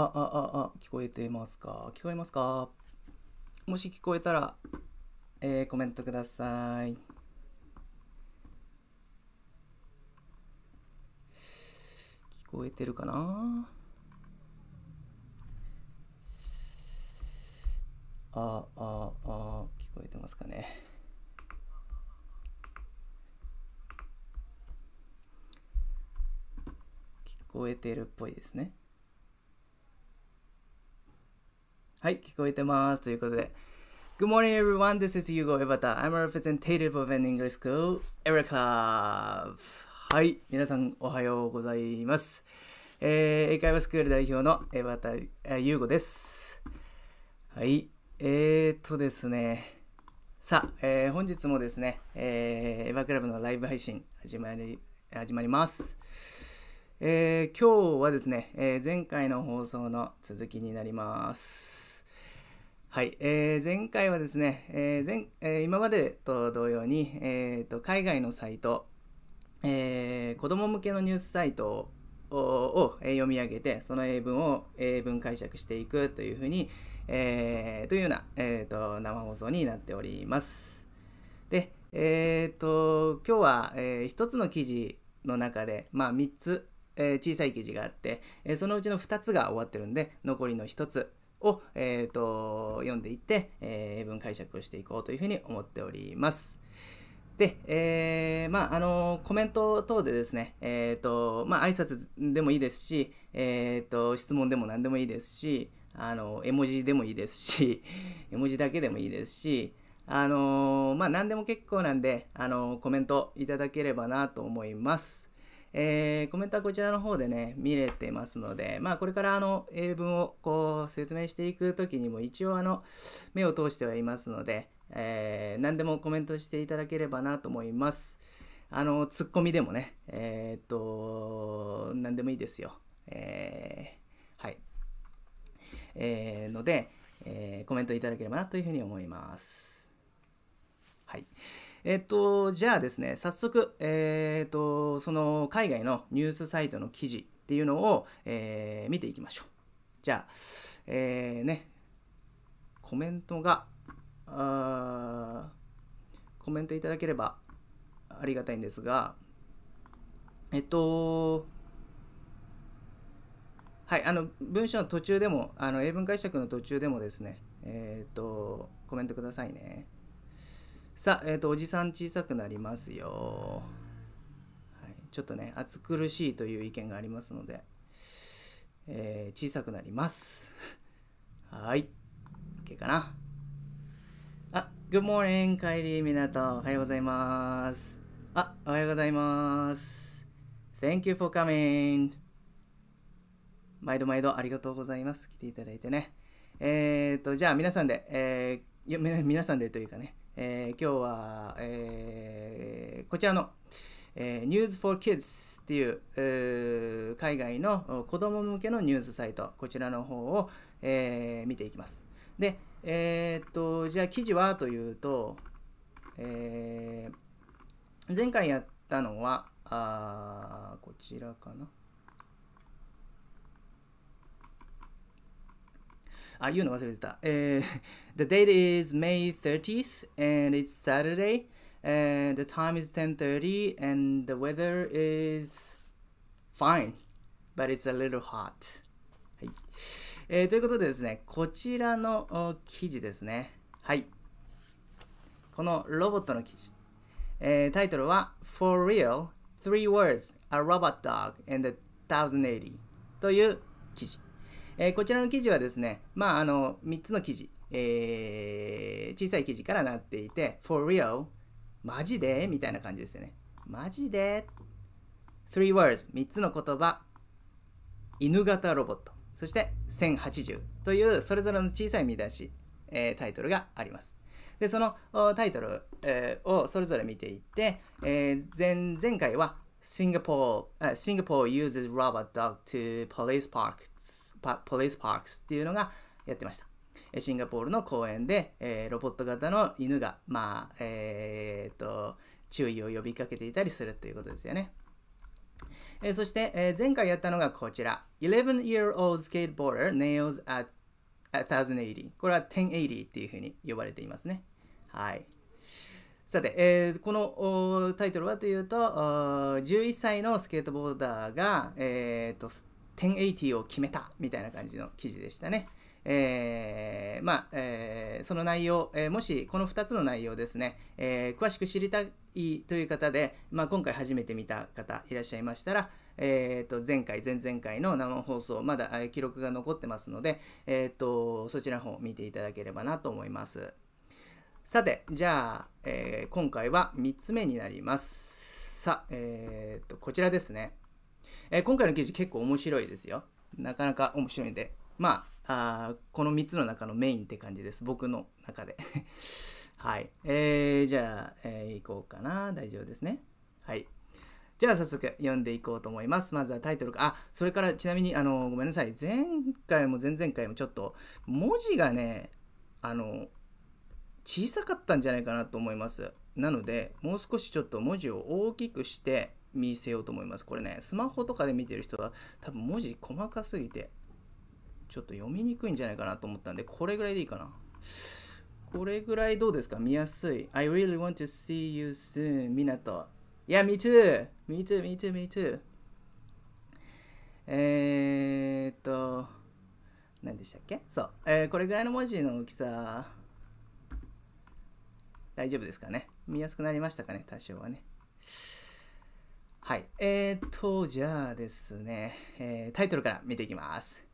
あ、あ、あ、あ、聞こえてますか聞こえますかもし聞こえたら、えー、コメントください。聞こえてるかなあ、あ、あ、聞こえてますかね。聞こえてるっぽいですね。はい、聞こえてます。ということで。Good morning, everyone. This is h u g o Ebata. I'm a representative of an English school, e r c l u b はい、皆さんおはようございます。えー、英会話スクール代表の江端優吾です。はい、えーとですね。さあ、えー、本日もですね、えー、エヴァクラブのライブ配信始まり始まります。えー、今日はですね、えー、前回の放送の続きになります。はい、えー、前回はですね、えー前えー、今までと同様に、えーと、海外のサイト、えー、子ども向けのニュースサイトをを読み上げてその英文を英文解釈していくというふうに、えー、というような、えーと、生放送になっております。で、えーと今日は、えー、1つの記事の中で、まあ、3つ、えー、小さい記事があって、えー、そのうちの2つが終わってるんで残りの1つを、えーと、読んでいって、えー、英文解釈をしていこうというふうに思っております。で、えー、まあ、あの、コメント等でですね、えっ、ー、と、まあ、挨拶でもいいですし、えっ、ー、と、質問でも何でもいいですし、あの、絵文字でもいいですし、絵文字だけでもいいですし、あの、まあ、何でも結構なんで、あの、コメントいただければなと思います。えー、コメントはこちらの方でね、見れてますので、まあ、これからあの英文をこう説明していくときにも一応あの目を通してはいますので、えー、何でもコメントしていただければなと思います。あの、ツッコミでもね、えー、っと、何でもいいですよ。えー、はい。えー、ので、えー、コメントいただければなというふうに思います。はい。えっと、じゃあですね、早速、えっと、その海外のニュースサイトの記事っていうのを、えー、見ていきましょう。じゃあ、えー、ね、コメントが、あコメントいただければありがたいんですが、えっと、はい、あの文章の途中でも、あの英文解釈の途中でもですね、えっと、コメントくださいね。さあ、えっ、ー、と、おじさん小さくなりますよ。はい、ちょっとね、暑苦しいという意見がありますので、えー、小さくなります。はい。OK かな。あ、Good morning, カイリー・ミナおはようございます。あ、おはようございます。Thank you for coming. 毎度毎度ありがとうございます。来ていただいてね。えっ、ー、と、じゃあ皆さんで、えー、皆さんでというかね、えー、今日は、えー、こちらの、えー、News for Kids っていう、海外の子供向けのニュースサイト、こちらの方を、えー、見ていきます。で、えー、っと、じゃあ記事はというと、えー、前回やったのは、あこちらかな。Ah, you know what eh, The date is May 30th and it's Saturday and the time is 10.30 and the weather is fine but it's a little hot. はい。えー、ということでですね、こちらの記事ですね。はい。このロボットの記事。えー、タイトルは eh, For Real Three Words A Robot Dog and the 1080という記事。えー、こちらの記事はですね、まあ、あの3つの記事、えー、小さい記事からなっていて、for real、マジでみたいな感じですよね。マジで ?3 words、3つの言葉、犬型ロボット、そして1080というそれぞれの小さい見出し、えー、タイトルがあります。で、そのタイトル、えー、をそれぞれ見ていって、えー、前前回は Singapore, uh, Singapore uses rubber dog to police parks, police parks っていうのがやってました。シンガポールの公園で、えー、ロボット型の犬が、まあ、えー、と、注意を呼びかけていたりするということですよね。えー、そして、えー、前回やったのがこちら。11-year-old skateboarder nails at 1080。これは1080っていうふうに呼ばれていますね。はい。さて、えー、このタイトルはというと11歳のスケートボーダーが、えーと、1080を決めたみたいな感じの記事でしたね。えー、まあ、えー、その内容、えー、もしこの2つの内容ですね、え詳しく知りたいという方で、まあ、今回初めて見た方いらっしゃいましたら、えー、と前回前々回の生放送まだ記録が残ってますので、えーと、そちらの方見ていただければなと思います。さて、じゃあ、えー、今回は3つ目になります。さあ、えー、っと、こちらですね、えー、今回の記事結構面白いですよ。なかなか面白いんで、まあ、あこの3つの中のメインって感じです。僕の中で。はい。えー、じゃあ、えー、こうかな。大丈夫ですね。はい。じゃあ早速読んでいこうと思います。まずはタイトルか。あ、それからちなみに、あの、ごめんなさい。前回も前々回もちょっと文字がね、あの、小さかったんじゃないかなと思います。なので、もう少しちょっと文字を大きくして見せようと思います。これね、スマホとかで見てる人は多分文字細かすぎて、ちょっと読みにくいんじゃないかなと思ったんで、これぐらいでいいかな。これぐらいどうですか見やすい。I really want to see you soon, みなと。Yeah, me too! Me too, me too, me too. えー、っと、何でしたっけそう、えー、これぐらいの文字の大きさ大丈夫ですかね。見やすくなりましたかね、多少はね。はい。えー、っと、じゃあですね、えー、タイトルから見ていきます。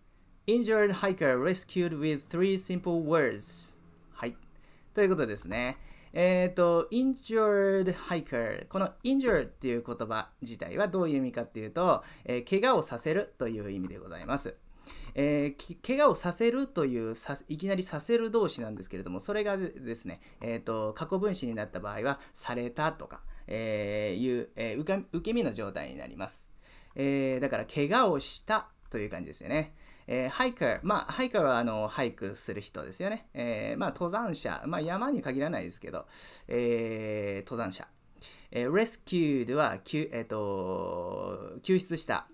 Injured hiker rescued with three simple words. はい。ということですね。えっ、と、injured hiker。この injured っていう言葉自体はどういう意味かっていうと、えー、怪我をさせるという意味でございます。えー、怪我をさせるといういきなりさせる動詞なんですけれどもそれがですね、えーと、過去分詞になった場合は「された」とか、えー、いう、えー、受け身の状態になります、えー、だから怪我をしたという感じですよねえー、ハイカー、まあ、ハイカーはあのハイクする人ですよね。えー、まあ、登山者、まあ、山に限らないですけど、えー、登山者。えー、レスキューでは、えーと救出した、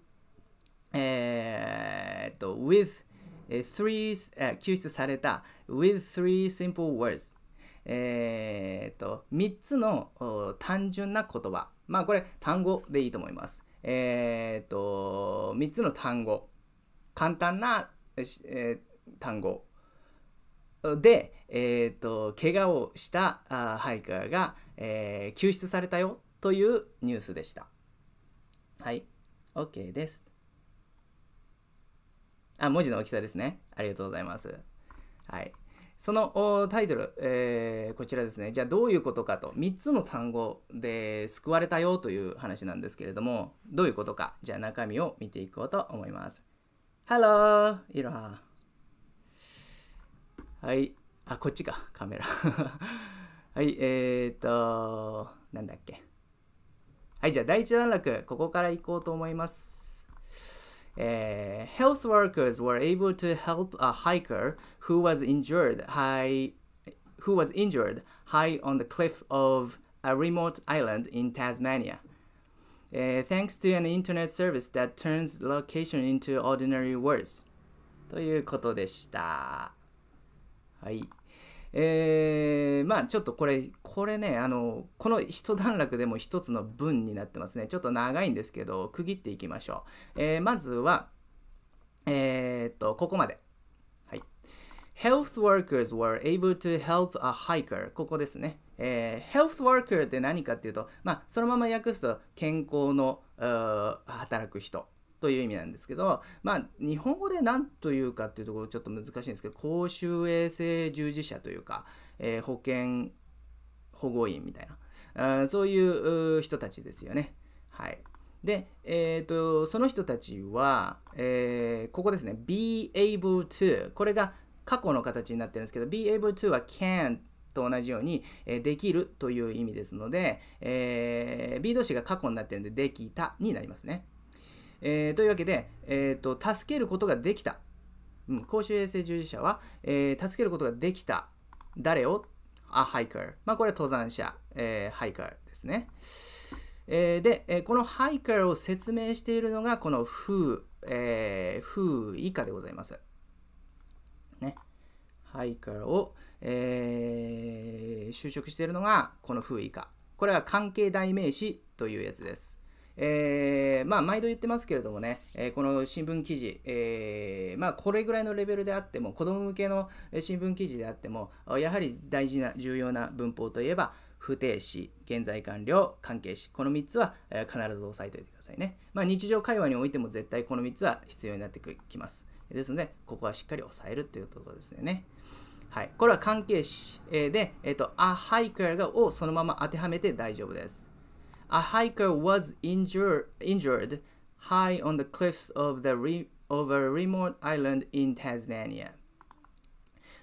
えー、っと、with three、えー、救出された with three simple words えー、っと、3つの単純な言葉。まあこれ単語でいいと思います。えー、っと、3つの単語。簡単な、えー、単語。で、えー、っと、怪我をしたあハイカーが、えー、救出されたよというニュースでした。はい。OK です。あ、文字の大きさですね。ありがとうございます。はい。そのタイトル、えー、こちらですね。じゃあどういうことかと。3つの単語で救われたよという話なんですけれども、どういうことか。じゃあ中身を見ていこうと思います。Hello! いろは。はい。あ、こっちか。カメラ。はい。えー、っと、なんだっけ。はい。じゃあ第一段落、ここから行こうと思います。Uh, health workers were able to help a hiker who was injured high, who was injured high on the cliff of a remote island in Tasmania. Uh, thanks to an internet service that turns location into ordinary words. ということでした。はい。えー、まあちょっとこれ、これね、あの、この一段落でも一つの文になってますね。ちょっと長いんですけど、区切っていきましょう。えー、まずは、えー、っと、ここまで。はい。Health workers were able to help a hiker. ここですね。えー、health worker って何かっていうと、まあ、そのまま訳すと、健康の働く人という意味なんですけど、まあ、日本語で何というかっていうところちょっと難しいんですけど、公衆衛生従事者というか、えー、保健保護員みたいな、そういう人たちですよね。はい。で、えーと、その人たちは、えー、ここですね、be able to。これが過去の形になってるんですけど、be able to は can と同じように、えー、できるという意味ですので、えー、be 動詞が過去になってるんで、できたになりますね。えー、というわけで、えーと、助けることができた、うん、公衆衛生従事者は、えー、助けることができた誰をあ、ハイカー。まあ、これは登山者、えー、ハイカーですね。えー、で、えー、このハイカーを説明しているのが、この風、h えー、以下でございます。ね。ハイカーを、えー、就職しているのが、この風以下。これは関係代名詞というやつです。えー、まあ、毎度言ってますけれどもね、えー、この新聞記事、えー、まあ、これぐらいのレベルであっても、子供向けの新聞記事であっても、やはり大事な、重要な文法といえば、不定詞、現在完了、関係詞。この3つは、え必ず押さえておいてくださいね。まあ、日常会話においても絶対この3つは必要になってきます。ですので、ここはしっかり押さえるというところですね。はい、これは関係詞、で、えーと、あ、はいかがをそのまま当てはめて大丈夫です。A hiker was injure, injured high on the cliffs of, the re, of a remote island in Tasmania.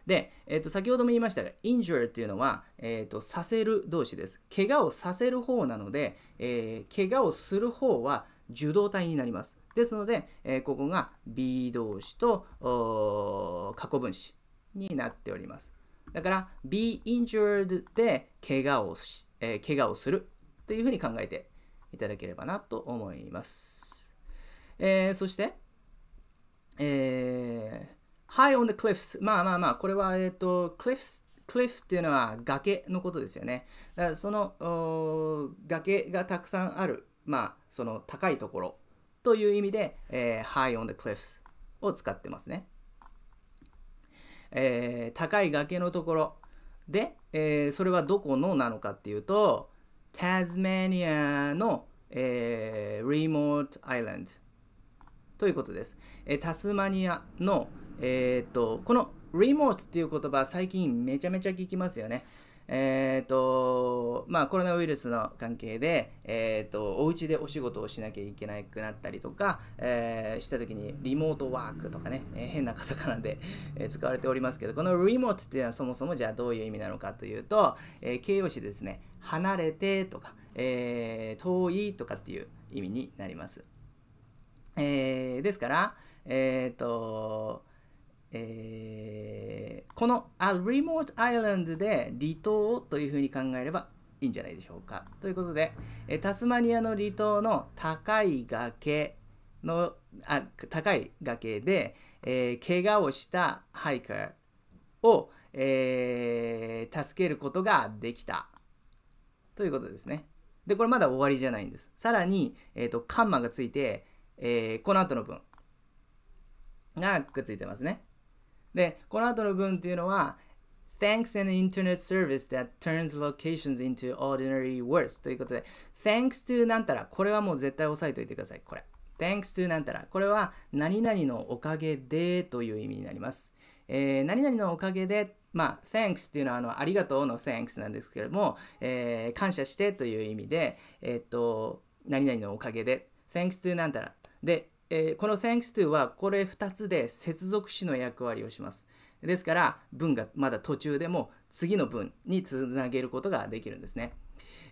で、えっ、ー、と、先ほども言いましたが、injure っていうのは、えっ、ー、と、させる動詞です。怪我をさせる方なので、えー、怪我をする方は受動体になります。ですので、えー、ここが be 動詞と過去分詞になっております。だから、be injured で怪我をし、えー、怪我をするというふうに考えていただければなと思います。えー、そして、えー、High on the cliffs。まあまあまあ、これは、えっ、ー、と、cliffs ク f フっていうのは崖のことですよね。だからその崖がたくさんある、まあ、その高いところという意味で、えー、high on the cliffs を使ってますね。えー、高い崖のところで、えー、それはどこのなのかっていうと、タズマニアの、えー、リモートアイランドということです。えー、タスマニアの、えー、っと、このリモートっていう言葉、最近めちゃめちゃ聞きますよね。えーとまあ、コロナウイルスの関係で、えーと、お家でお仕事をしなきゃいけなくなったりとか、えー、した時にリモートワークとかね、えー、変なカタカナで、えー、使われておりますけどこのリモートっていうのはそもそもじゃあどういう意味なのかというと、え形容詞ですね、離れてとか、えー、遠いとかっていう意味になります。えー、ですから、えーとえー、この A remote island で離島というふうに考えればいいんじゃないでしょうか。ということで、えタスマニアの離島の高い崖のあ高い崖で、えー、怪我をしたハイカーを、えー、助けることができたということですね。で、これまだ終わりじゃないんです。さらに、えっ、ー、と、カンマがついて、えー、この後の文がくっついてますね。で、この後の文っていうのは、Thanks an internet service that turns locations into ordinary words ということで、Thanks to なんたら、これはもう絶対押さえておいてください。これ。Thanks to なんたら、これは何々のおかげでという意味になります。えー、何々のおかげでまあ、thanks っていうのはあの、ありがとうの thanks なんですけれども、えー、感謝してという意味で、えっ、と、何々のおかげで、thanks to なんたら。で、えー、この thanks to はこれ2つで接続詞の役割をします。ですから文がまだ途中でも次の文につなげることができるんですね。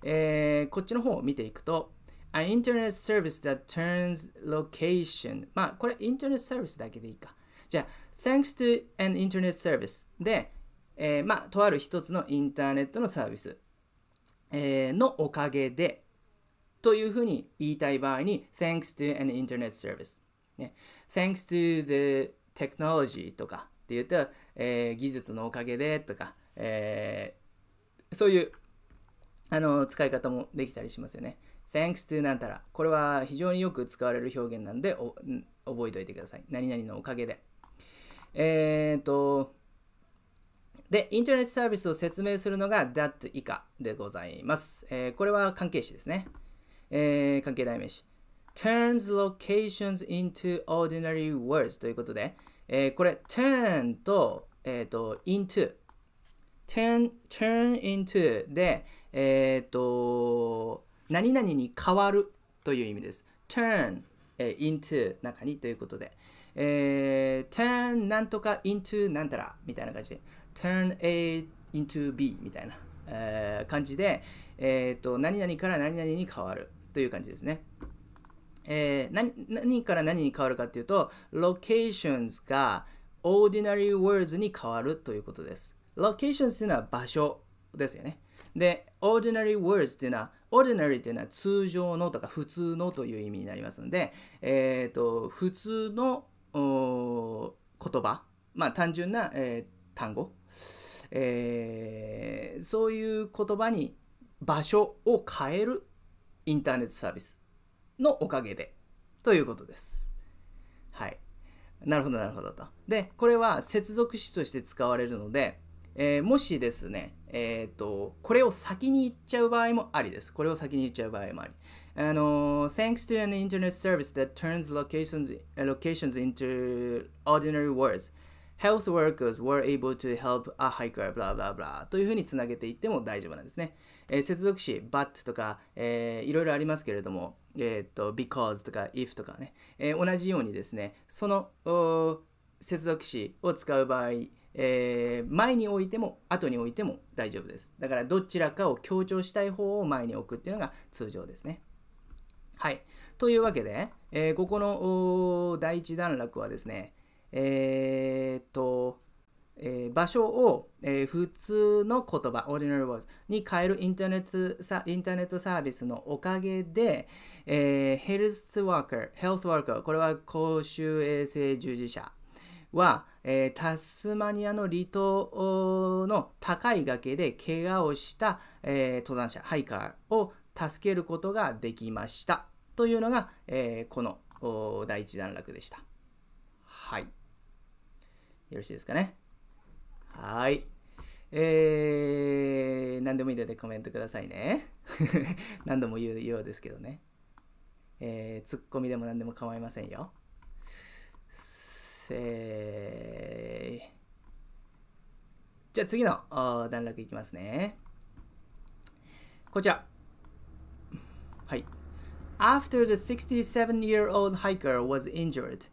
えー、こっちの方を見ていくと An internet service that turns location まあこれインターネットサービスだけでいいか。じゃあ Thanks to an internet service でえー、まあ、とある一つのインターネットのサービス、えー、のおかげでというふうに言いたい場合に thanks to an internet service、ね、thanks to the technology とかって言ったら、えー、技術のおかげでとか、えー、そういうあの使い方もできたりしますよね。thanks to なんたら。これは非常によく使われる表現なんで覚えておいてください。何々のおかげで。えっ、ー、と、で、インターネットサービスを説明するのが that 以下でございます。えー、これは関係詞ですね。えー、関係代名詞。turns locations into ordinary words ということで、えー、これ turn と,、えーと、into turn, turn into で、えっ、ー、と何々に変わるという意味です turn、えー、into 中にということで、えー、turn なんとか into なんたらみたいな感じ turn A into B みたいな、えー、感じで、えーと、何々から何々に変わるという感じですね。えー、何何から何に変わるかっていうと、locations が ordinary words に変わるということです。locations というのは場所ですよね。で、ordinary words っていうのは、ordinary っていうのは通常のとか普通のという意味になりますので、えっ、ー、と、普通の言葉、まあ単純な、えー、単語えー、そういう言葉に場所を変えるインターネットサービスのおかげでということです。はい。なるほど、なるほどと。で、これは接続詞として使われるので、えー、もしですね、えっ、ー、と、これを先に言っちゃう場合もありです。これを先に言っちゃう場合もあり。あの、thanks to an internet service that turns locations, locations into ordinary words, health workers were able to help a hiker, blah blah blah というふうにつなげていっても大丈夫なんですね。えー、接続詞 but とか、えー、いろいろありますけれども、えー、っと because とか if とかね、えー、同じようにですね、その接続詞を使う場合、えー、前に置いても後に置いても大丈夫です。だからどちらかを強調したい方を前に置くっていうのが通常ですね。はい。というわけで、えー、ここの第一段落はですね、えー、っと、えー、場所を、えー、普通の言葉 ordinary words に変えるインターネットサインターネットサービスのおかげで、えー、ヘルスワーカー、ヘルスワーカー、これは公衆衛生従事者は、えー、タスマニアの離島の高い崖で怪我をした、えー、登山者、ハイカーを助けることができました。というのが、えー、この第一段落でした。はい。よろしいですかね。はい。えー、何でもいいのでコメントくださいね。何度も言うようですけどね。えー、ツッコミでも何でも構いませんよ。せー。じゃあ次の段落いきますね。こちら。はい。After the 67 year old hiker was injured,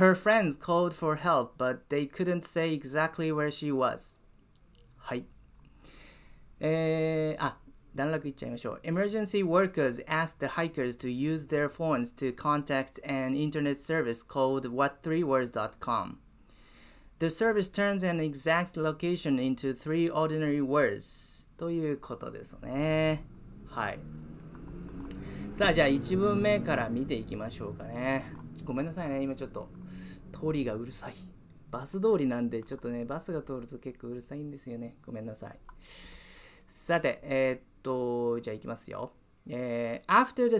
Her friends called for help, but they couldn't say exactly where she was. はい。えー、あ、段落いっちゃいましょう。Emergency eh, ah, workers asked the hikers to use their phones to contact an internet service called WhatThreeWords.com. The service turns an exact location into three ordinary words. ということですね。はい。さあ、じゃあ1文目から見ていきましょうかね。ごめんなさいね、今ちょっと、通りがうるさい。バス通りなんで、ちょっとね、バスが通ると結構うるさいんですよね。ごめんなさい。さて、えー、っと、じゃあ行きますよ。えー、After the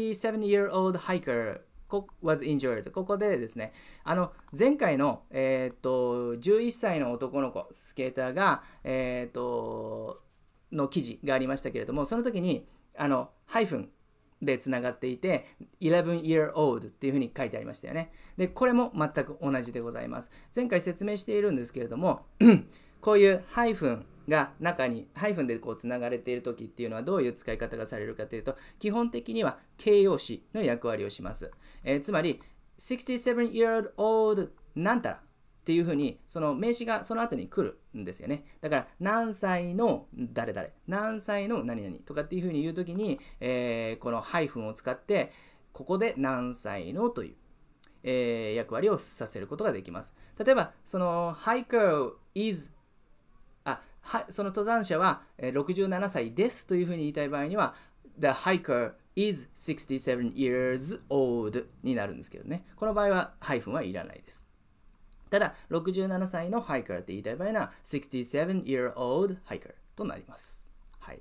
67-year-old hiker was injured ここでですね、あの、前回の、えー、っと、11歳の男の子、スケーターが、えー、っと、の記事がありましたけれども、その時に、あの、ハイフンでつながっていて、11 year old っていうふうに書いてありましたよね。で、これも全く同じでございます。前回説明しているんですけれども、こういうハイフンが中にハイフンでこうつながれている時っていうのはどういう使い方がされるかというと基本的には形容詞の役割をします、えー、つまり67 year old なんたらっていうふうに、その名詞がその後に来るんですよね。だから、何歳の誰々、何歳の何々とかっていうふうに言うときに、えー、このハイフンを使って、ここで何歳のという、えー、役割をさせることができます。例えば、そのハイカー is あはその登山者は67歳ですというふうに言いたい場合には The hiker is 67 years old になるんですけどね。この場合はハイフンはいらないです。ただ、67歳のハイカーって言いたい場合な 67-year-old ハイカーとなります。はい。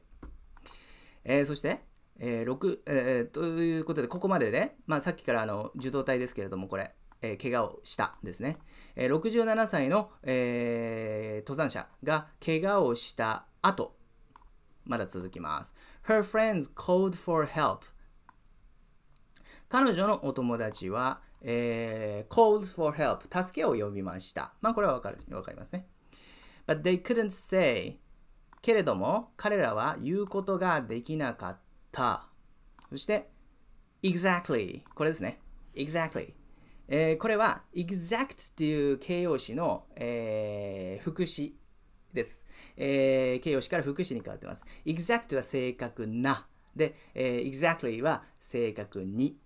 えー、そして、えー、6、えー、ということで、ここまでで、ね、まあ、さっきからあの受動体ですけれども、これ、えー、怪我をしたですね。えー、67歳の、えー、登山者が怪我をした後、まだ続きます。Her friends called for help 彼女のお友達は、えー、calls for help 助けを呼びました。まあこれはわかるわかりますね。But they couldn't say けれども彼らは言うことができなかった。そして exactly これですね。exactly えー、これは exact っていう形容詞の、えー、副詞です、えー、形容詞から副詞に変わってます。exact は正確な。で、えー、exactly は正確に。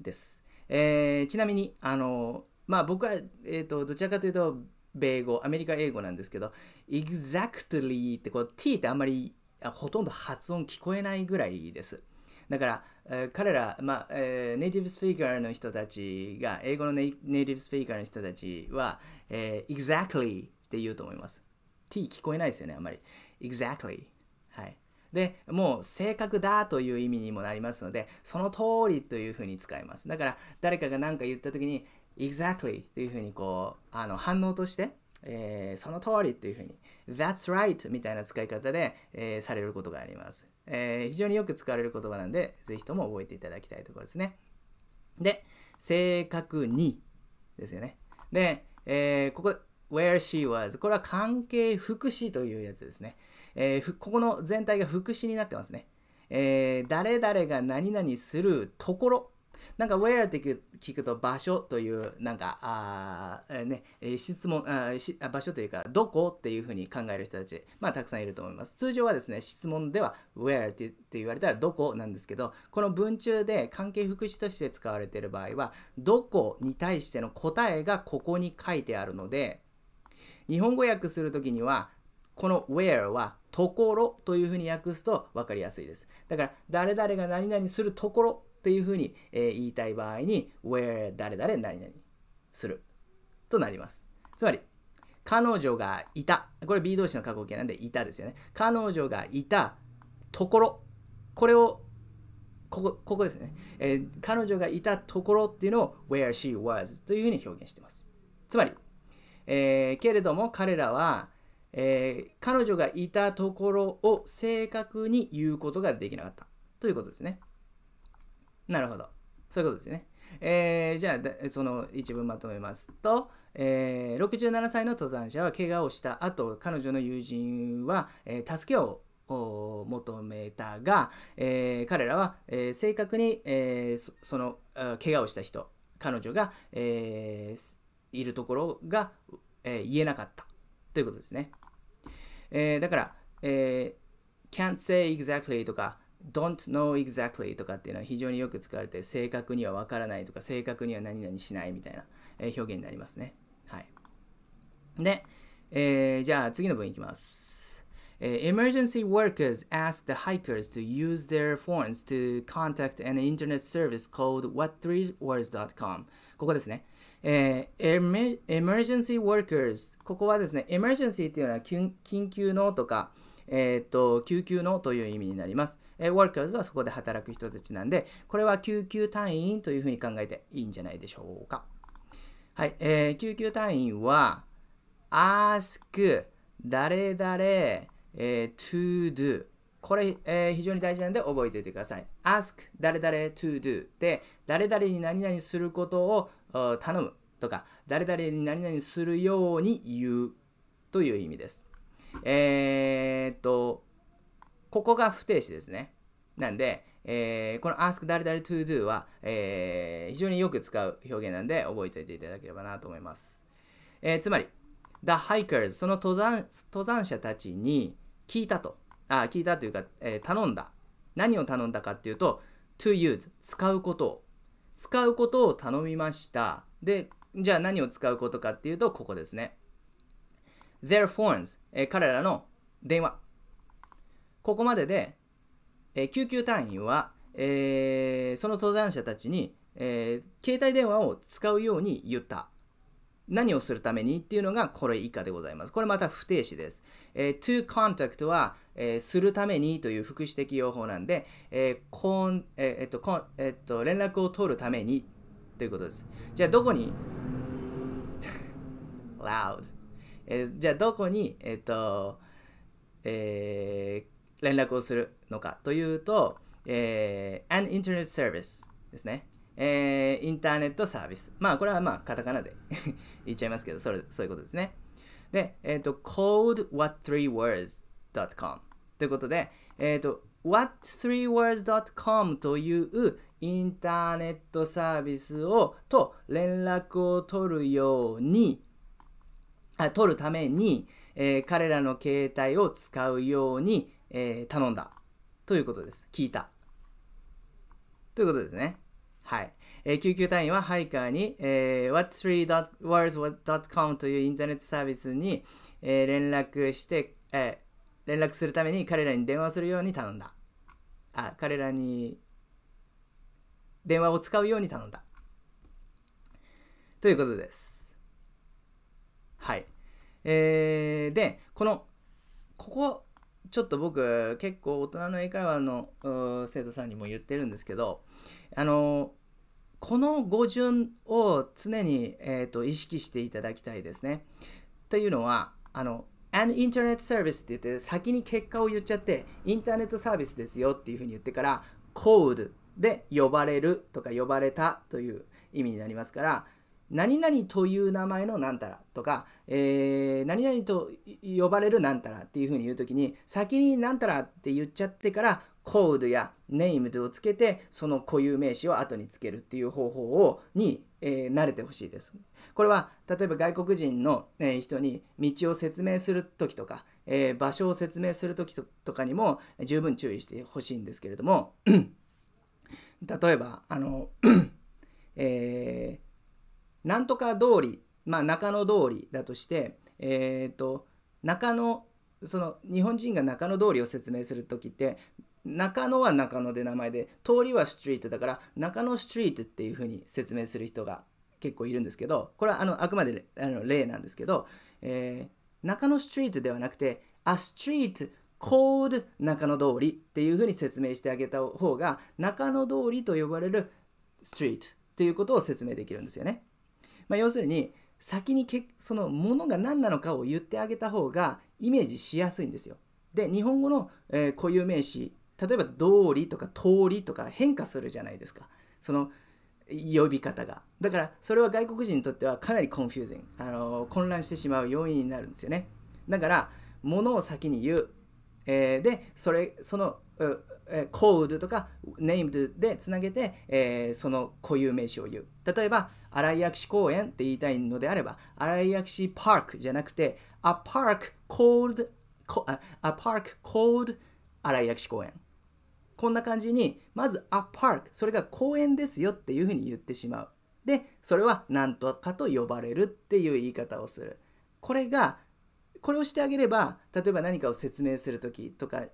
です。えー、ちなみに、あのまあ、僕は、えーと、どちらかというと米語アメリカ英語なんですけど「exactly」ってこう t ってあんまりほとんど発音聞こえないぐらいです。だから、えー、彼ら、まあえー、ネイティブスピーカーの人たちが英語のネイティブスピーカーの人たちは、えー、exactly って言うと思います。t 聞こえないですよねあんまり。exactly はい。でもう性格だという意味にもなりますのでその通りというふうに使いますだから誰かが何か言った時に exactly というふうにこうあの反応としてえー、その通りというふうに That's right みたいな使い方で、えー、されることがあります、えー、非常によく使われる言葉なんでぜひとも覚えていただきたいところですねで正確にですよねで、えここ where she was これは関係副詞というやつですねえー、ここの全体が副詞になってますね。えー、誰々が何々するところ。なんか where って聞くと場所というなんかあ、ね、質問あ場所というかどこっていうふうに考える人たち、まあ、たくさんいると思います通常はですね質問では where って言われたらどこなんですけどこの文中で関係副詞として使われている場合はどこに対しての答えがここに書いてあるので日本語訳するときにはこの where はところというふうに訳すと分かりやすいです。だから、誰々が何々するところっていうふうに、え言いたい場合に、where 誰々何々するとなります。つまり、彼女がいた。これ B 動詞の過去形なんで、いたですよね。彼女がいたところ。これをここここですね、えー、彼女がいたところっていうのを where she was というふうに表現しています。つまり、えー、けれども彼らはえー、彼女がいたところを正確に言うことができなかったということですね。なるほど。そういうことですね。えー、じゃあ、その一文まとめますと、えー、67歳の登山者は怪我をした後、彼女の友人は、えー、助けを求めたが、えー、彼らは、えー、正確に、えー、そその怪我をした人、彼女が、えー、いるところが、えー、言えなかった。ということですね。えー、だから、えー、can't say exactly とか don't know exactly とかっていうのは非常によく使われて正確にはわからないとか正確には何々しないみたいな、え表現になりますね。はい。で、えー、じゃあ次の文いきます。え Emergency workers asked the hikers to use their phones to contact an internet service called w h a t 3 w o r d s c o m ここですね。えー、エ m e r g e n c y w ー r ー e r s ここはですねエ m e r g e n c y っていうのは緊急のとかえっ、ー、と救急のという意味になります、えー、w ー r k e はそこで働く人たちなんでこれは救急隊員というふうに考えていいんじゃないでしょうかはい、えー、救急隊員は ask 誰誰、えー、to do これ、えー、非常に大事なんで覚えていてください。ask 誰々 to do で誰々に何々することを頼むとか、誰々に何々するように言うという意味です。えー、っと、ここが不定詞ですね。なんで、えー、この ask 誰々 to do は、えー、非常によく使う表現なんで覚えておいていただければなと思います。えー、つまり、The hikers その登山登山者たちに聞いたと、あ、聞いたというか、え頼んだ。何を頼んだかっていうと、to use 使うことを使うことを頼みました。で、じゃあ何を使うことかっていうと、ここですね。their phones、えー、彼らの電話。ここまでで、えー、救急隊員は、えー、その登山者たちに、え携帯電話を使うように言った。何をするためにっていうのがこれ以下でございます。これまた不定詞です。えー、to contact は、えー、するためにという副詞的用法なんで、えーこんえー、えとこんえっと連絡を取るためにということです。じゃあどこに ?loud、えー、じゃあどこに、えっとえー、連絡をするのかというと、えー、an internet service ですね。えー、インターネットサービス。まあ、これはまあ、カタカナで 言っちゃいますけど、それ、そういうことですね。で、えっ、ー、と、codewhat3words.com ということで、えっ、ー、と、what3words.com というインターネットサービスを、と連絡を取るように、あ取るために、えー、彼らの携帯を使うように、えー、頼んだということです。聞いた。ということですね。はい。えー、救急隊員はハイカーに、えー、what3words.com というインターネットサービスに、えー、連絡して、えー、連絡するために彼らに電話するように頼んだ。あ、彼らに電話を使うように頼んだ。ということです。はい。えー、で、この、ここ、ちょっと僕、結構大人の英会話の生徒さんにも言ってるんですけど、あのこの語順を常に、えーと、意識していただきたいですね。というのは、あの、an internet service って言って先に結果を言っちゃって、インターネットサービスですよっていうふうに言ってから、code で呼ばれるとか呼ばれたという意味になりますから、何々という名前のなんたらとか、えー、何々と呼ばれるなんたらっていうふうに言うときに、先になんたらって言っちゃってから、コードやネームドをつけてその固有名詞を後につけるっていう方法をに、えー、慣れてほしいです。これは例えば外国人の、ね、人に道を説明する時とか、えー、場所を説明する時とかにも十分注意してほしいんですけれども 例えばあの えー、なんとか通り、まあ、中野通りだとして、えーと中野その日本人が中野通りを説明する時って中野は中野で名前で通りはストリートだから中野ストリートっていう風に説明する人が結構いるんですけどこれはあのあくまであの例なんですけど、えー、中野ストリートではなくて A street called 中野通りっていう風に説明してあげた方が中野通りと呼ばれるストリートっていうことを説明できるんですよね。まあ、要するに先にけそのものが何なのかを言ってあげた方がイメージしやすいんですよ。で日本語の、えー、固有名詞例えば通り」とか通りとか変化するじゃないですかその呼び方がだからそれは外国人にとってはかなりコンフューズンあの混乱してしまう要因になるんですよねだからものを先に言う、えー、でそれそのえー、コールとかネーム d でつなげて、えー、その固有名詞を言う例えば新井薬師公園って言いたいのであれば新井薬師パークじゃなくて A park called A park called 新井薬師公園こんな感じに、まず a park、それが公園ですよっていうふうに言ってしまう。で、それは何とかと呼ばれるっていう言い方をする。これが、これをしてあげれば、例えば何かを説明する時とかっ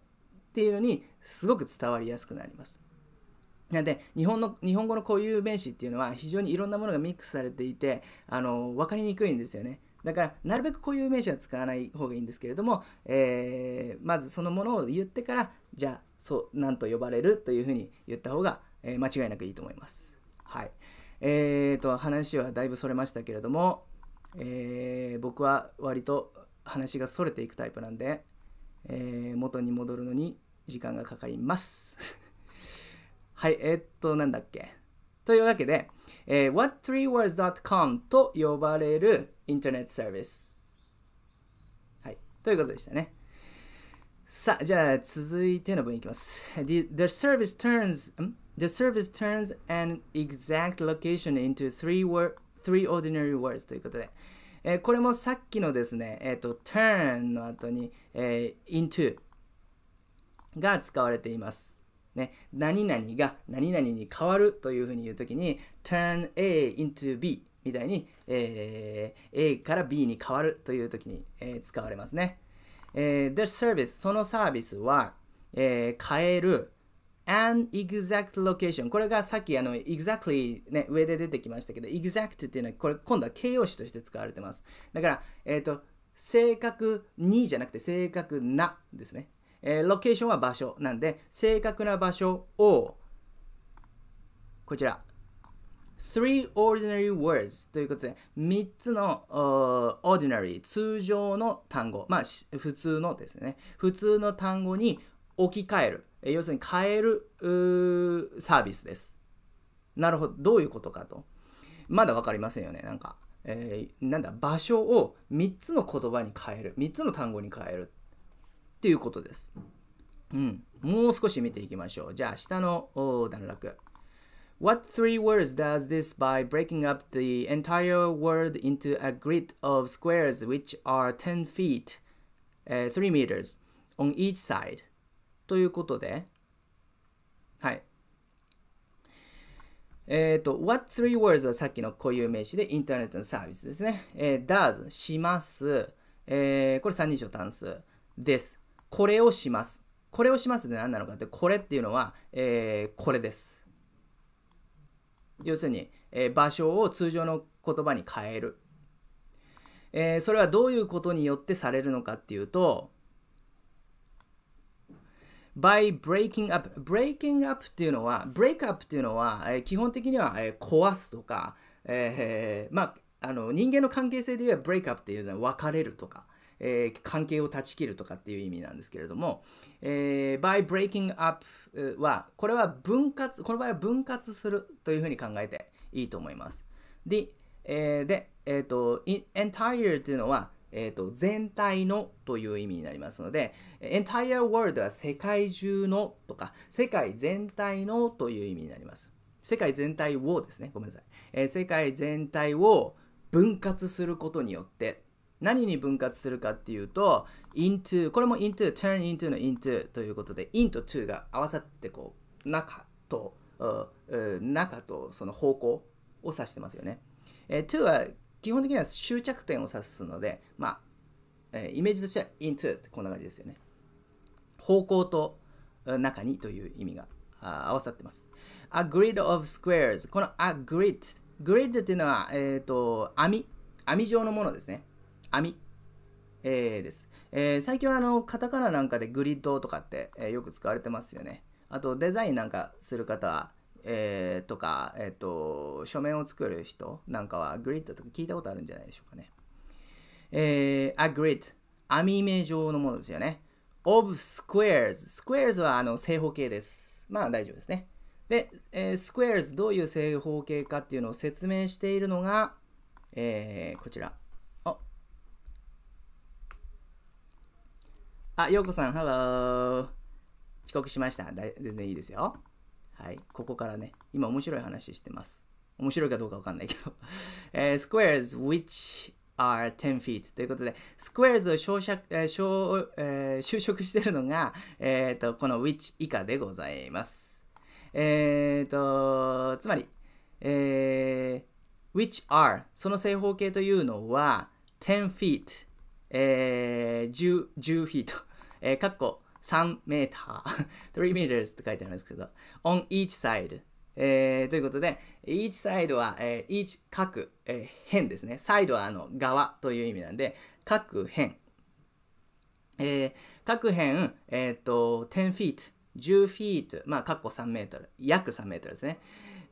ていうのに、すごく伝わりやすくなります。なので日本の日本語の固有名詞っていうのは非常にいろんなものがミックスされていてあの分かりにくいんですよね。だからなるべくこういう名詞は使わない方がいいんですけれども、えー、まずそのものを言ってからじゃあそう何と呼ばれるというふうに言った方が、えー、間違いなくいいと思います。はい、えーと、と話はだいぶそれましたけれども、えー、僕は割と話がそれていくタイプなんで、えー、元に戻るのに時間がかかります。はい、えー、っと、なんだっけ。というわけで、えー、whattreewords.com と呼ばれるインターネットサービス。はい。ということでしたね。さあ、じゃあ続いての文いきます。The, the service turns, the service turns an exact location into three, word, three ordinary words ということで。えー、これもさっきのですね、えっ、ー、と、turn の後に、えー、into が使われています。ね、何々が何々に変わるというふうに言うときに turn A into B みたいに、えー、A から B に変わるというときに、えー、使われますね。えー、the service そのサービスは、えー、変える an exact location これがさっきあの exactly ね上で出てきましたけど exact っていうのはこれ今度は形容詞として使われてますだからえっ、ー、と正確にじゃなくて正確なですねえー、ロケーションは場所なんで、正確な場所を、こちら、three ordinary words ということで、3つの ordinary、通常の単語、まあ、普通のですね、普通の単語に置き換える、えー、要するに変えるサービスです。なるほど、どういうことかと。まだ分かりませんよね、なんか。えー、なんだ場所を3つの言葉に変える3つの単語に変えるっていうことです。うん。もう少し見ていきましょう。じゃあ、下の段落。What three words does this by breaking up the entire word into a grid of squares which are 10 feet, uh, 3 meters on each side? ということで、はい。えっ、ー、と、What three words はさっきの固有名詞でインターネットのサービスですね。えー、does、します。えー、これ3人称単数です。これをします。これをしますって何なのかって、これっていうのは、えー、これです。要するに、えー、場所を通常の言葉に変える、えー、それはどういうことによってされるのかっていうと、by breaking up breaking up っていうのは break up っていうのは、えー、基本的には、えー、壊すとか、えー、まああの人間の関係性で言えば break up っていうのは別れるとかえー、関係を断ち切るとかっていう意味なんですけれども、えー、by breaking up は、これは分割、この場合は分割するというふうに考えていいと思います。で、えー、で、えっ、ー、と、entire というのは、えと、と全体のという意味になりますので entire world は世界中のとか世界全体のという意味になります世界全体をですねごめんなさい、えー、世界全体を分割することによって何に分割するかっていうと into これも into turn into の into ということで in と to が合わさってこう中と、中とその方向を指してますよね、えー、to は基本的には終着点を指すのでまあ、えー、イメージとしては into ってこんな感じですよね方向と中にという意味が合わさってます。A grid of squares この a grid grid っていうのは、えーと網網状のものですね。網、えー、です、えー、最近はあのカタカナなんかでグリッドとかって、えー、よく使われてますよねあとデザインなんかする方は、えー、とか、えーと、書面を作る人なんかはグリッドとか聞いたことあるんじゃないでしょうかねえー、a grid 網目状のものですよね of squares squares はあの正方形ですまあ大丈夫ですねで、えー、スクエアーズどういう正方形かっていうのを説明しているのが、えー、こちら。あ、ようこさん、ハロー。遅刻しました。全然いいですよ。はい。ここからね、今面白い話してます。面白いかどうかわかんないけど。えー、squares which are 10 feet ということで、squares を小えー小えー、就職してるのが、えっ、ー、と、この which 以下でございます。えっ、ー、と、つまり、えー、which are その正方形というのは10 feet えー、10, 10フィート、えー、かっこ3メーター、3 meters って書いてありますけど、on each side、えー、ということで、each side は、えー、each 各、えー、辺ですね。サイドはあの側という意味なんで、各辺。えー、各辺、えっ、ー、と、10フィート、10フィート、まあ、かっこ3メートル、約3メートルですね。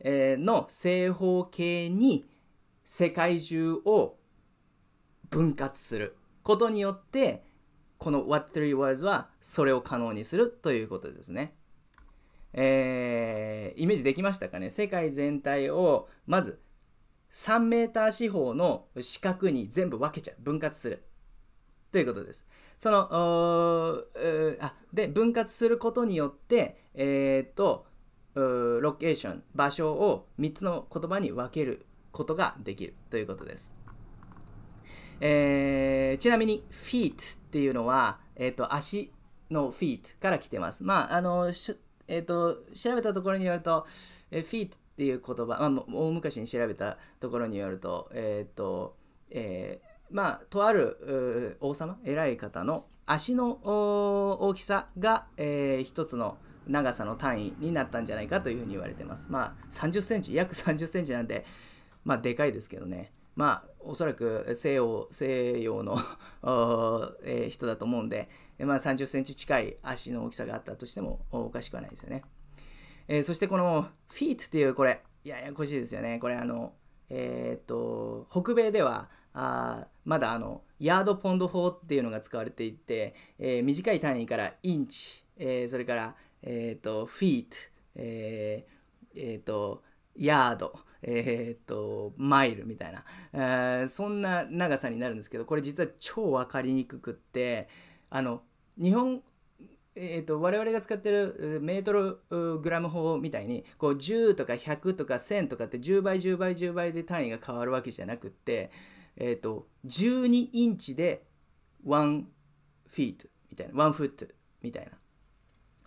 えー、の正方形に世界中を分割する。ことによってこの What Three Words はそれを可能にするということですね。えー、イメージできましたかね世界全体をまず3メーター四方の四角に全部分けちゃう分割するということです。そのあで分割することによってえっ、ー、とロケーション場所を3つの言葉に分けることができるということです。えー、ちなみに feet っていうのは、えーと、足の feet から来てます。まあ、あの、えっ、ー、と、調べたところによると、えー、feet っていう言葉、まあ、大昔に調べたところによると、えっ、ー、と、えー、まあ、とある王様、偉い方の足の大きさが、えー、一つの長さの単位になったんじゃないかというふうに言われてます。まあ、30センチ、約30センチなんで、まあ、でかいですけどね。まあ、おそらく西洋西洋の えー、人だと思うんで、まあ、30センチ近い足の大きさがあったとしてもおかしくはないですよね。えー、そしてこのフィートっていうこれややこしいですよね。これあの、えー、っと北米ではあまだあのヤードポンド法っていうのが使われていて、えー、短い単位からインチ、えー、それから、えーと、とフィート、えーえーとヤードえー、っと、マイルみたいな、えー、そんな長さになるんですけど、これ実は超分かりにくくって、あの、日本、えーと、我々が使ってるメートルグラム法みたいにこう10とか100とか1000とかって10倍10倍10倍で単位が変わるわけじゃなくって、えと、と12インチで1フィートみたいな1フットみたいな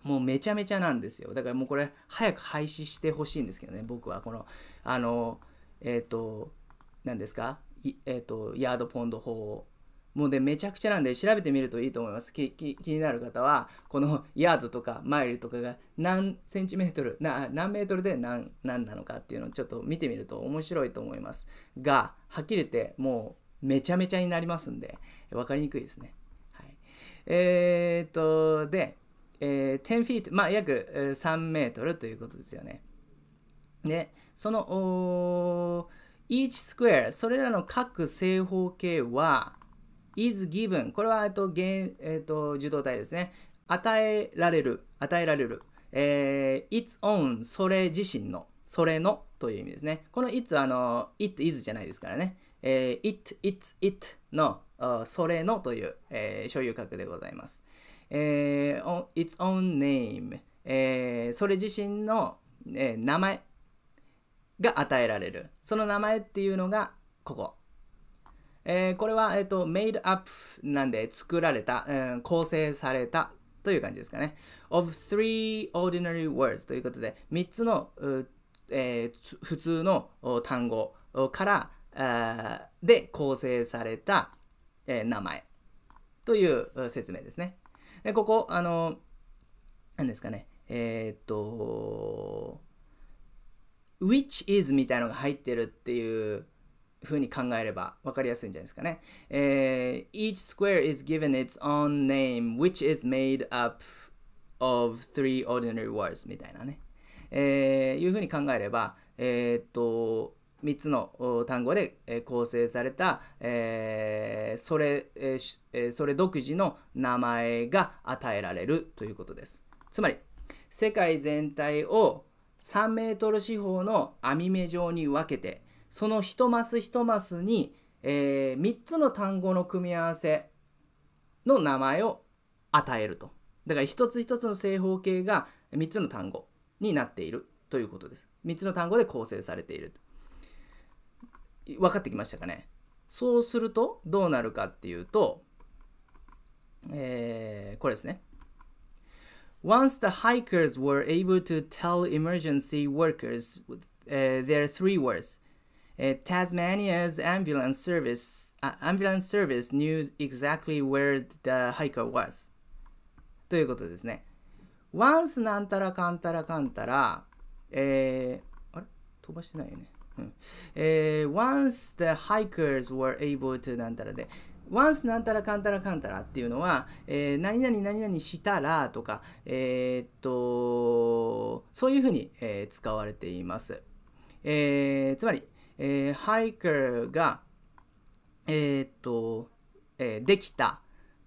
もうめちゃめちゃなんですよ。だからもうこれ、早く廃止してほしいんですけどね、僕は。この、あの、えっ、ー、と、何ですかえっ、ー、と、ヤードポンド法を。もうで、めちゃくちゃなんで、調べてみるといいと思います。気になる方は、このヤードとかマイルとかが何センチメートル、な何メートルで何何なのかっていうのをちょっと見てみると面白いと思います。が、はっきり言って、もうめちゃめちゃになりますんで、分かりにくいですね。はい。えっ、ー、と、で、えー、10フィート、まあ、約3メートルということですよね。で、その、each square、それらの各正方形は、is given、これは、えっと、えっと、受動体ですね。与えられる、与えられる。えー、its own、それ自身の、それのという意味ですね。この its あの、it is じゃないですからね。えー、it, it's, it の、それのという、えー、所有格でございます。えー、its own name、えー、それ自身の、えー、名前が与えられる。その名前っていうのがここ。えー、これは、えっ、ー、と、made up なんで作られた、うん、構成されたという感じですかね。of three ordinary words ということで、3つの、えー、普通の単語から、で構成された、えー、名前という説明ですね。で、ここ、あの、何ですかね、えー、っと、which is みたいのが入ってるっていう風に考えれば分かりやすいんじゃないですかね。えー、each square is given its own name, which is made up of three ordinary words みたいなね。えー、いう風に考えれば、えー、っと、3つの単語で構成された、えー、それ、えー、それ独自の名前が与えられるということです。つまり、世界全体を3メートル四方の網目状に分けて、その一マス一マスに、えー、3つの単語の組み合わせの名前を与えると。だから一つ一つの正方形が3つの単語になっているということです。3つの単語で構成されている。分かってきましたかね。そうするとどうなるかっていうと、えー、これですね。Once the hikers were able to tell emergency workers uh, their three words, Tasmania's ambulance service, uh, ambulance service knew exactly where the hiker was. ということですね。Once なんたらかんたらかんたら、えー、あれ飛ばしてないよね。えー、once the hikers were able to なんたらで、once なんたらかんたらかんたらっていうのは、えー、何々何々したらとか、えー、っと、そういうふうに、えー、使われています。えー、つまり、えー、ハイカーが、えー、っと、えー、できた。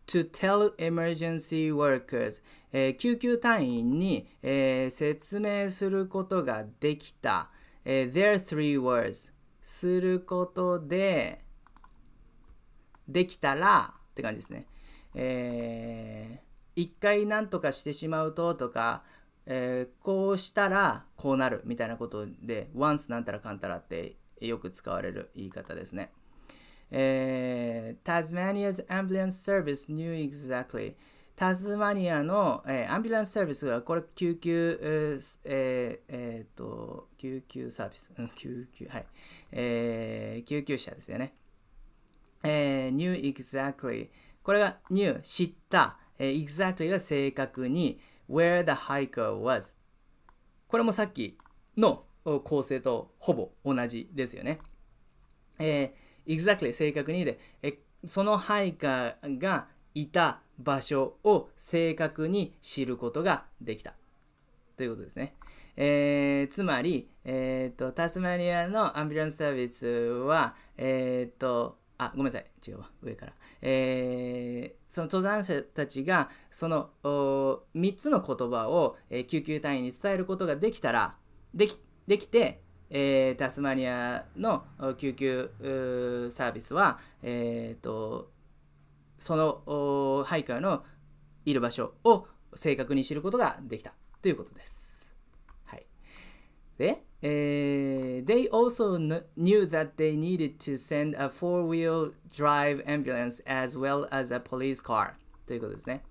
to tell emergency workers、えー、救急隊員に、えー、説明することができた。えー、t h e a r three words することでできたらって感じですね。えー、一回何とかしてしまうととか、えー、こうしたらこうなるみたいなことで once なんたらかんたらってよく使われる言い方ですね。えー、Tasmania's ambulance service knew exactly タスマニアの、えー、アンビュランスサービスが、これ、救急、えー、えーえー、と、救急サービス、救急、はい、えー、救急車ですよね。えー、new exactly。これが new、知った。えー、exactly が正確に、where the hiker was。これもさっきの構成とほぼ同じですよね。えー、exactly 正確にで、えそのハイカーがいた場所を正確に知ることができたということですね。えー、つまり、えーと、タスマニアのアンビュランスサービスは、えーと、あごめんなさい違うわ上から、えー、その登山者たちがその3つの言葉を、えー、救急隊員に伝えることができたらできできて、えー、タスマニアの救急サービスは、えーとそのハイカーのいる場所を正確に知ることができたということです。はい、で、えー、They also knew that they needed to send a four-wheel drive ambulance as well as a police car ということですね。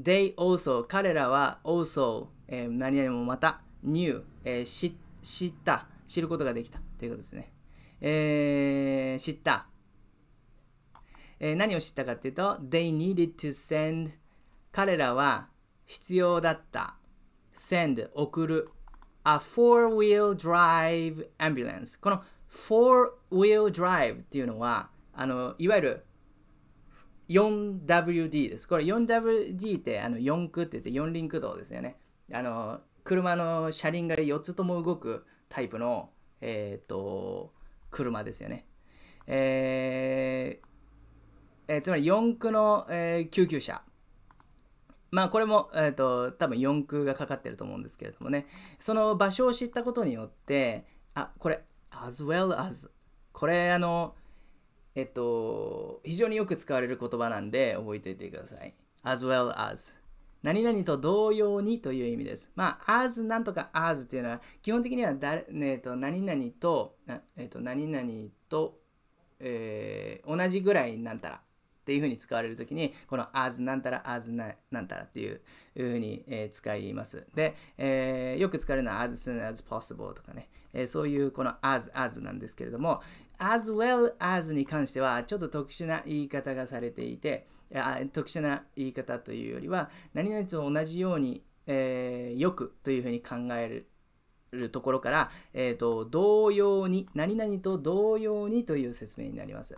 They also 彼らは also、えー、何々もまた knew、えー、知った知ることができたということですね。えー、知ったえー、何を知ったかっていうと、they needed to send 彼らは必要だった。send 送る。a four-wheel drive ambulance この four-wheel drive っていうのはあのいわゆる 4WD です。これ 4WD ってあの4駆って言って4輪駆動ですよね。あの車の車輪が4つとも動くタイプの、えーと、と車ですよね。えー、えー、つまり四区の、えー、救急車。まあこれも、えーと、多分4句がかかってると思うんですけれどもね、その場所を知ったことによって、あ、これ、as well as。これ、あの、えっと、非常によく使われる言葉なんで覚えておいてください。as well as。何々と同様にという意味です。まあ、as なんとか as っていうのは、基本的には誰、ね、えっと何々と、えっと、何々と、えー、同じぐらいなんたらっていうふうに使われるときにこの as なんたら as なんたらっていうふうに、え使います。で、えー、よく使われるのは as soon as possible とかね、えー、そういうこの as as なんですけれども as well as に関してはちょっと特殊な言い方がされていて特殊な言い方というよりは何々と同じように、えー、よくというふうに考えるるところから、えーと同様に何々と同様にという説明になります。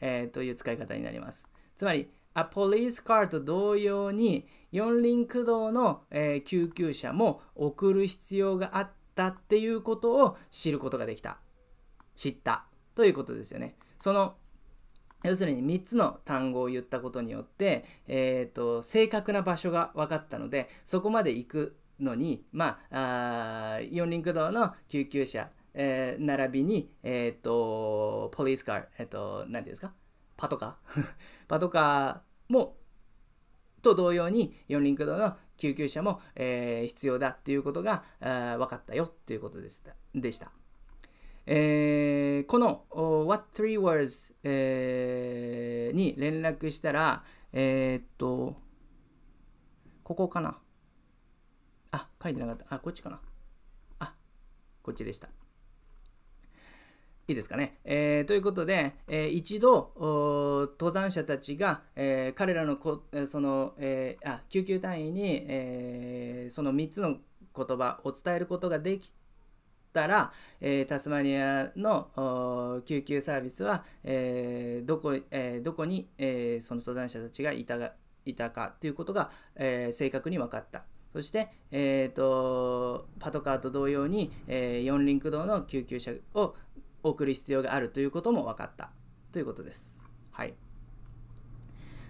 えー、という使い方になります。つまり、あポリスカーと同様に四輪駆動の、えー、救急車も送る必要があったっていうことを知ることができた知ったということですよねその要するに3つの単語を言ったことによって、えーと、正確な場所が分かったのでそこまで行くのにまあ四輪駆動の救急車えー、並びに、えっ、ー、と、ポリスカー、えっ、ー、と、何ですかパトカー パトカーも、と同様に、四輪駆動の救急車も、えー、必要だっていうことが、えー、分かったよっていうことでしたでした。えー、この What Three Words、えー、に連絡したら、えー、っと、ここかな。あ、書いてなかった。あ、こっちかな。あ、こっちでした。いいですかね。えー、ということで、えー、一度登山者たちが、えー、彼らのこその、えー、あ救急隊員に、えその3つの言葉を伝えることができたら、えタスマニアの救急サービスは、えどこえどこに、えその登山者たちがいたがいたかということが、え正確に分かった。そして、えーとパトカーと同様に、えー、四輪駆動の救急車を送る必要があるということも分かったということです。はい。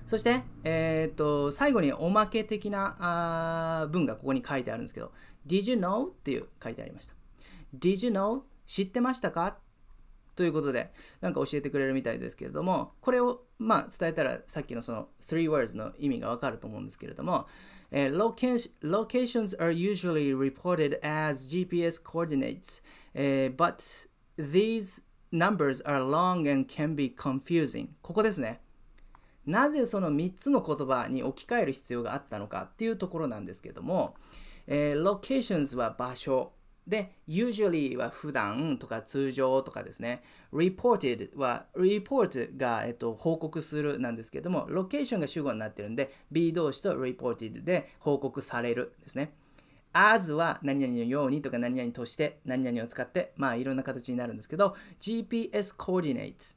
そして、えー、っと、最後におまけ的なあ文がここに書いてあるんですけど、Did you know? っていう書いてありました。Did you know? 知ってましたかということで、なんか教えてくれるみたいですけれども、これを、まあ、伝えたらさっきのその3 words の意味がわかると思うんですけれども、えー、locations are usually reported as GPS coordinates、えー、but These numbers are long and can be confusing ここですねなぜその3つの言葉に置き換える必要があったのかっていうところなんですけども、えー、locations は場所で usually は普段とか通常とかですね reported は report が、えっと、報告するなんですけども location が主語になってるんで be 動詞と reported で報告されるですね as は何々のようにとか何々として何々を使ってまあいろんな形になるんですけど GPS coordinates、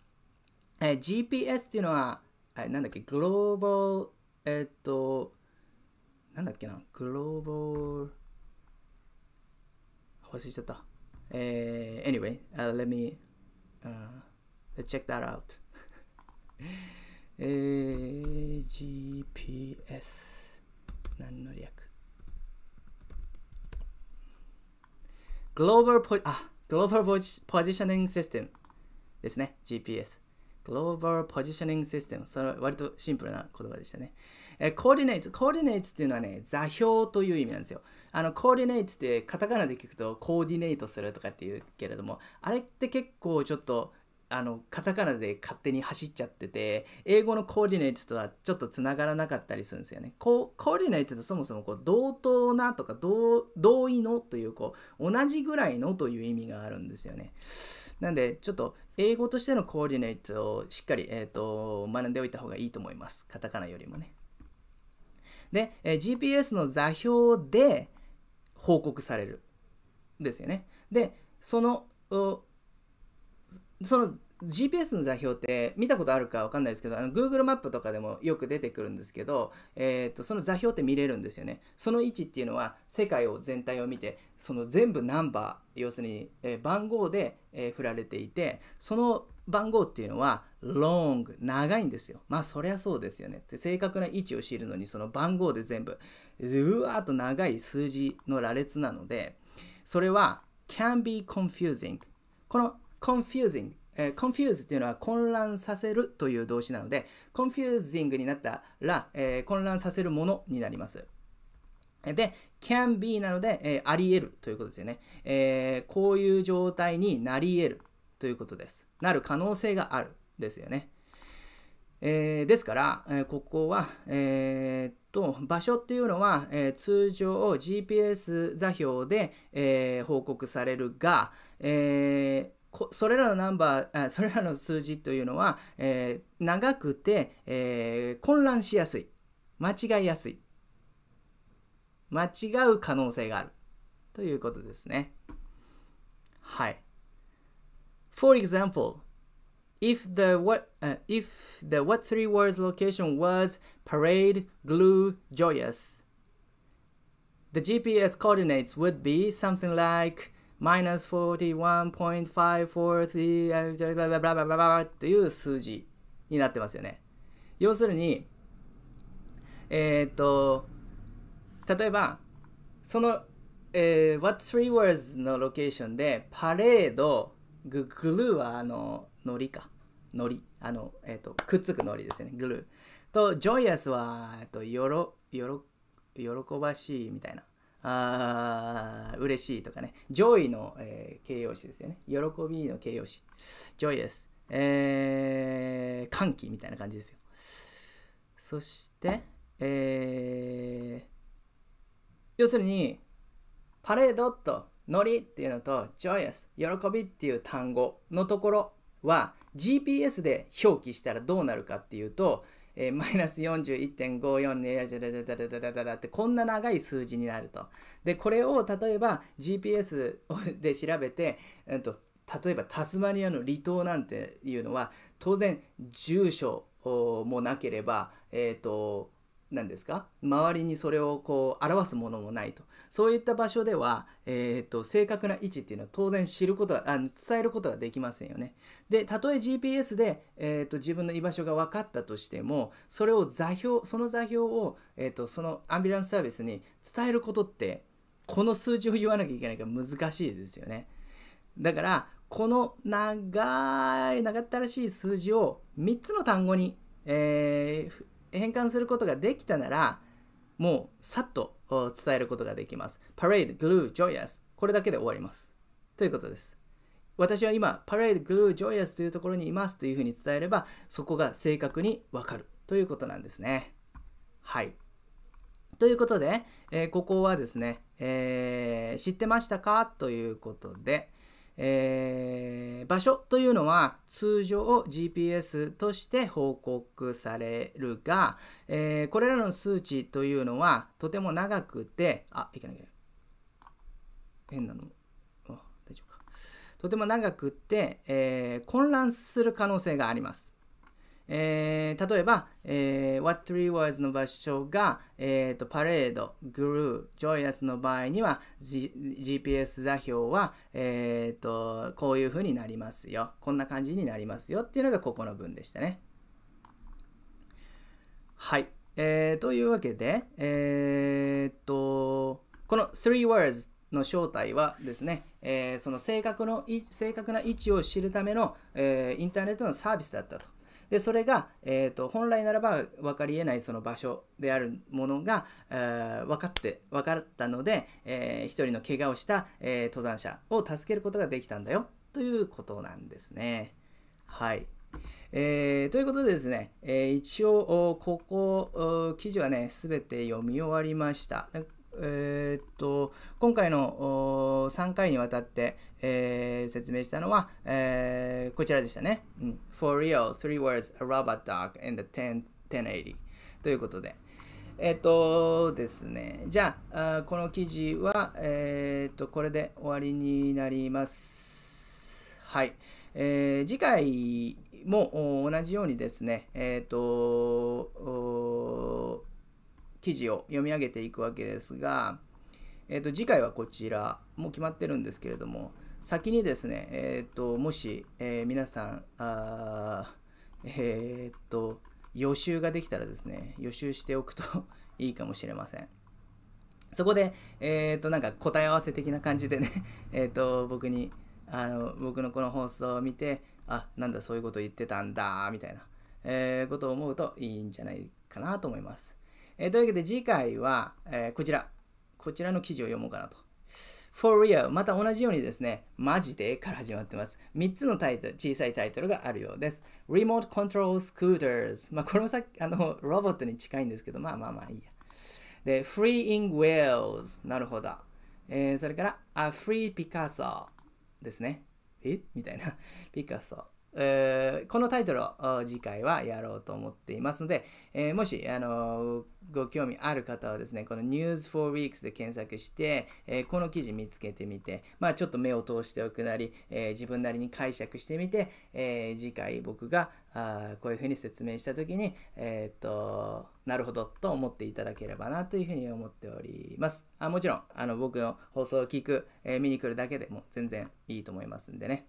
えー、GPS っていうのは、えー、なんだっけグローバルえー、っとなんだっけなグローバル忘れちゃったえー、anyway、uh, let me、uh, check that out えー、GPS 何の略グローバルポジ、あ、グローバルポジショニングシステムですね。GPS。グローバルポジショニングシステム。それ割とシンプルな言葉でしたね。えコーディネイツ。コーディネイツっていうのはね、座標という意味なんですよ。あの、コーディネイツってカタカナで聞くとコーディネートするとかって言うけれども、あれって結構ちょっとあのカタカナで勝手に走っちゃってて英語のコーディネートとはちょっとつながらなかったりするんですよね。コーディネートってそもそもこう同等なとか同同意のというこう同じぐらいのという意味があるんですよね。なんでちょっと英語としてのコーディネートをしっかり、えーと、学んでおいた方がいいと思います。カタカナよりもね。で、えー、GPS の座標で報告されるですよね。でそのその GPS の座標って見たことあるかわかんないですけどあの Google マップとかでもよく出てくるんですけど、えーと、その座標って見れるんですよねその位置っていうのは世界を全体を見てその全部ナンバー要するに、えー、番号で、えー、振られていてその番号っていうのは long 長いんですよまあそりゃそうですよねって正確な位置を知るのにその番号で全部うわーっと長い数字の羅列なのでそれは can be confusing この confusing えー、confuse っていうのは混乱させるという動詞なので、confusing になったら、えー、混乱させるものになります。で、can be なので、えー、あり得るということですよね、えー、こういう状態になり得るということです。なる可能性があるですよね。えー、ですから、えここは、えっと場所っていうのは、え通常 GPS 座標で、え報告されるが、えーそれらのナンバーそれらの数字というのは、えー、長くて、えー、混乱しやすい間違いやすい間違う可能性があるということですねはい For example if the what、uh, if the what three words location was parade glue joyous the GPS coordinates would be something like minus 41.543っていう数字になってますよね。要するに、えっ、と、例えば、その、えー、What Three Words のロケーションで、パレード、ググルーはあの、ノリか。ノリ。あの、えっ、と、くっつくノリですね。グルー。と、ジョイアスは、えっ、と、よろ、よろ、喜ばしいみたいな。あ嬉しいとかね、joy の、えー、形容詞ですよね。喜びの形容詞。joyous。えー、歓喜みたいな感じですよ。そして、えー、要するに、パレードとノリっていうのと joyous、喜びっていう単語のところは GPS で表記したらどうなるかっていうと、えー、マイナス41.54ねだだってこんな長い数字になると。でこれを例えば GPS で調べて、え、っ、と、例えばタスマニアの離島なんていうのは当然住所もなければ、えーと何ですか周りにそれをこう表すものもないとそういった場所では、えーと、正確な位置っていうのは当然知ることはあ伝えることができませんよねでたとえ GPS で、えーと、自分の居場所が分かったとしてもそれを座標その座標を、えーと、そのアンビランスサービスに伝えることってこの数字を言わなきゃいけないから難しいですよねだからこの長い長ったらしい数字を3つの単語に、えー変換することができたなら、もうさっと伝えることができます。パレード、d e glue, j これだけで終わります。ということです。私は今、パレード、グルー、ジョイアスというところにいますというふうに伝えれば、そこが正確にわかるということなんですね。はい。ということで、えー、ここはですね、えー、知ってましたかということで、えー、場所というのは通常 GPS として報告されるが、えー、これらの数値というのはとても長くてあいけないけない変なのあ大丈夫かとても長くて、えー、混乱する可能性がありますえー、例えば、えー、What Three Words の場所が、えーと、パレード、グルー、ジョイアスの場合には、G、GPS 座標は、えーと、とこういうふうになりますよ。こんな感じになりますよっていうのがここの文でしたね。はい。えー、というわけで、えー、と、この Three Words の正体はですね、えー、その正確の正確な位置を知るための、えー、インターネットのサービスだったと。でそれが、えーと、本来ならば分かりえないその場所であるものが、えー、分かって分かったので、えー、一人の怪我をした、えー、登山者を助けることができたんだよということなんですね。はい。えー、ということでですね、えー、一応ここ記事はね全て読み終わりました。えー、と今回の3回にわたって、えー、説明したのは、えー、こちらでしたね。For real, three words, a robot dog and the 10, 8 0ということで。えっとですね、じゃあ、あこの記事は、えー、と、これで終わりになります。はい。えー、次回も同じようにですね、えっと、記事を読み上げていくわけですが、えー、と次回はこちらもう決まってるんですけれども先にですね、えーと、もし、えー、皆さんあえっ、ー、と予習ができたらですね予習しておくと いいかもしれません。そこで、えっ、ー、となんか答え合わせ的な感じでね えと僕にあの僕のこの放送を見てあなんだそういうこと言ってたんだみたいな、えー、ことを思うといいんじゃないかなと思います。えー、というわけで次回は、えー、こちら、こちらの記事を読もうかなと。for real また同じようにですね、マジでから始まってます。3つのタイトル、小さいタイトルがあるようです。remote control scooters。まあ、これもさっき、あの、ロボットに近いんですけど、まあまあまあいいや。で、freeing whales。なるほど。えー、それから、a free Picasso ですね。えみたいな。ピカソ。えー、このタイトルを次回はやろうと思っていますので、えー、もし、あのー、ご興味ある方はですね、この News 4 Weeks で検索して、えこの記事見つけてみて、まあ、ちょっと目を通しておくなり、え自分なりに解釈してみて、え次回僕があこういうふうに説明した時に、えっと、なるほどと思っていただければなというふうに思っております。あもちろん、あの僕の放送を聞く、え見に来るだけでも全然いいと思いますんでね。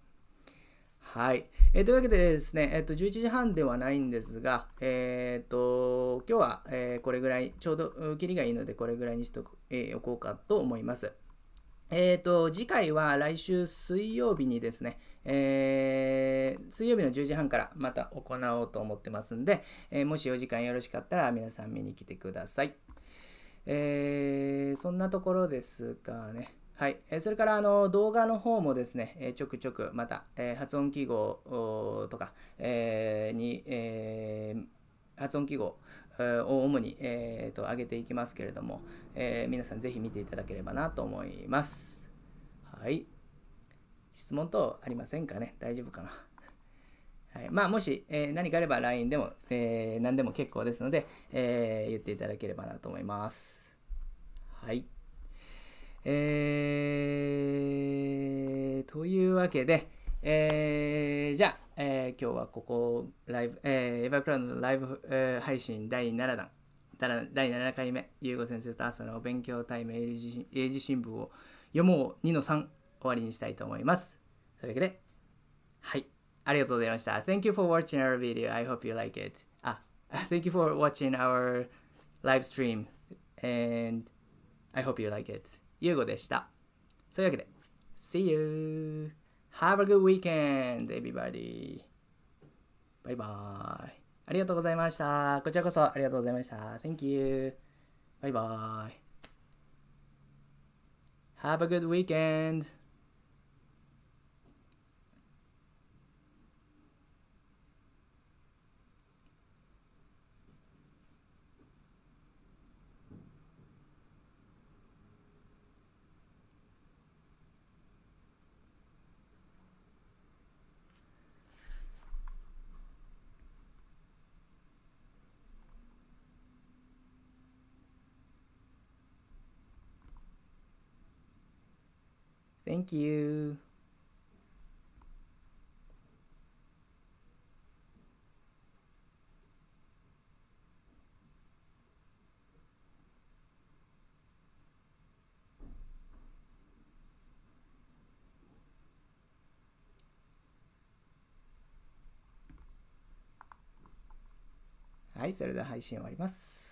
はい。えー、というわけでですね、えっ、ー、と、11時半ではないんですが、えっ、ー、と、今日は、えこれぐらい、ちょうど、切りがいいので、これぐらいにしてお,、えおこうかと思います。えっ、と、次回は来週水曜日にですね、えー、水曜日の10時半からまた行おうと思ってますんで、えもしお時間よろしかったら皆さん見に来てください。えそんなところですかね。はい、えそれからあの動画の方もですね、えちょくちょくまた、え発音記号とか、えに、え発音記号を主に、えー、と上げていきますけれども、え皆さんぜひ見ていただければなと思います。はい。質問等ありませんかね大丈夫かなはい、まあもし、えー、何かあれば LINE でも、えー、何でも結構ですので、えー、言っていただければなと思います。はい。えー、というわけで、えー、じゃあ、えー、今日はここ、ライブ、えー、エヴァクラウドのライブ、えー、配信第7弾、第7回目、ゆうご先生と朝のお勉強タイム英字英字新聞を読もう2の3終わりにしたいと思います。というわけで、はい、ありがとうございました。Thank you for watching our video. I hope you like it. あ、Thank you for watching our live stream and I hope you like it. ゆうごでした。そういうわけで、See you! Have a good weekend, everybody! バイバイ。ありがとうございました。こちらこそありがとうございました。Thank you! バイバイ。Have a good weekend! Thank you. はい、それでは配信終わります。